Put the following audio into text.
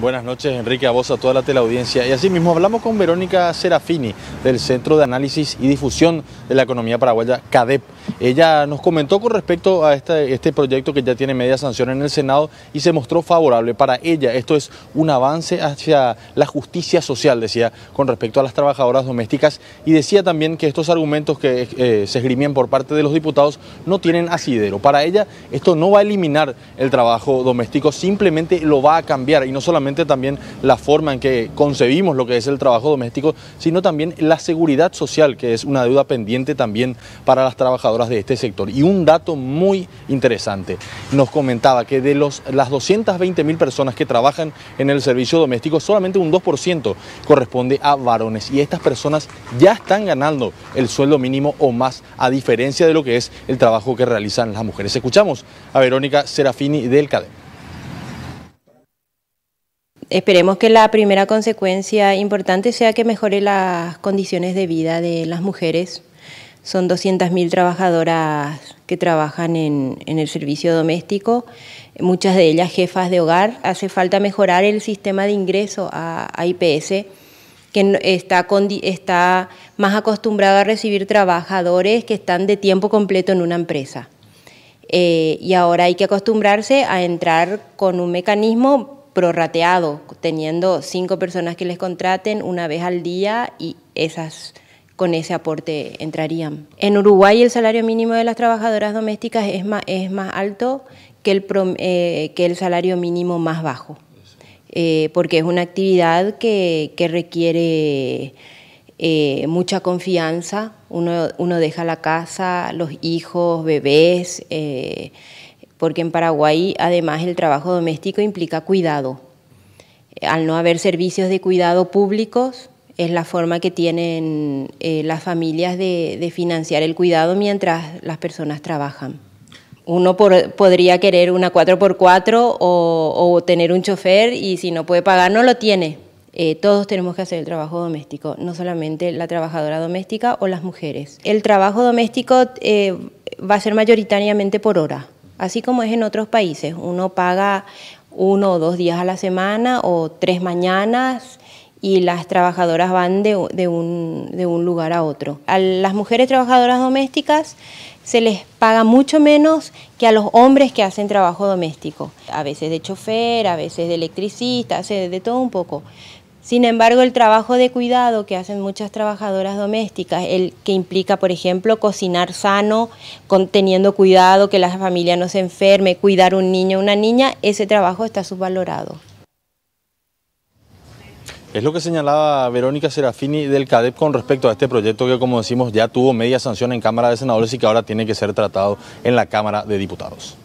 Buenas noches, Enrique, a vos, a toda la teleaudiencia. Y asimismo hablamos con Verónica Serafini del Centro de Análisis y Difusión de la Economía Paraguaya, CADEP. Ella nos comentó con respecto a este, proyecto que ya tiene media sanción en el Senado y se mostró favorable. Para ella esto es un avance hacia la justicia social, decía, con respecto a las trabajadoras domésticas y decía también que estos argumentos que eh, se esgrimían por parte de los diputados no tienen asidero. Para ella esto no va a eliminar el trabajo doméstico, simplemente lo va a cambiar y no solamente también la forma en que concebimos lo que es el trabajo doméstico, sino también la seguridad social, que es una deuda pendiente también para las trabajadoras de este sector. Y un dato muy interesante, nos comentaba que de los, las 220 mil personas que trabajan en el servicio doméstico, solamente un 2% corresponde a varones. Y estas personas ya están ganando el sueldo mínimo o más, a diferencia de lo que es el trabajo que realizan las mujeres. Escuchamos a Verónica Serafini del CADE. esperemos que la primera consecuencia importante sea que mejore las condiciones de vida de las mujeres son 200.000 trabajadoras que trabajan en, el servicio doméstico, muchas de ellas jefas de hogar. Hace falta mejorar el sistema de ingreso a, IPS que está, está más acostumbrado a recibir trabajadores que están de tiempo completo en una empresa. Eh, y ahora hay que acostumbrarse a entrar con un mecanismo prorrateado, teniendo cinco personas que les contraten una vez al día y esas con ese aporte entrarían. En Uruguay el salario mínimo de las trabajadoras domésticas es más, alto que el, eh, que el salario mínimo más bajo, eh, porque es una actividad que, requiere eh, mucha confianza, uno, uno, deja la casa, los hijos, bebés, porque en Paraguay además el trabajo doméstico implica cuidado. Al no haber servicios de cuidado públicos, es la forma que tienen eh, las familias de, financiar el cuidado mientras las personas trabajan. Uno podría querer una 4x4 o, tener un chofer y si no puede pagar no lo tiene. Eh, todos tenemos que hacer el trabajo doméstico, no solamente la trabajadora doméstica o las mujeres. El trabajo doméstico eh, va a ser mayoritariamente por hora, así como es en otros países. Uno paga uno o dos días a la semana o tres mañanas y las trabajadoras van de, un, de un lugar a otro. A las mujeres trabajadoras domésticas se les paga mucho menos que a los hombres que hacen trabajo doméstico, a veces de chofer, a veces de electricista, hace de todo un poco. Sin embargo, el trabajo de cuidado que hacen muchas trabajadoras domésticas, el que implica, por ejemplo, cocinar sano, teniendo cuidado que la familia no se enferme, cuidar un niño o una niña, ese trabajo está subvalorado. Es lo que señalaba Verónica Serafini del CADEP con respecto a este proyecto que, como decimos, ya tuvo media sanción en Cámara de Senadores y que ahora tiene que ser tratado en la Cámara de Diputados.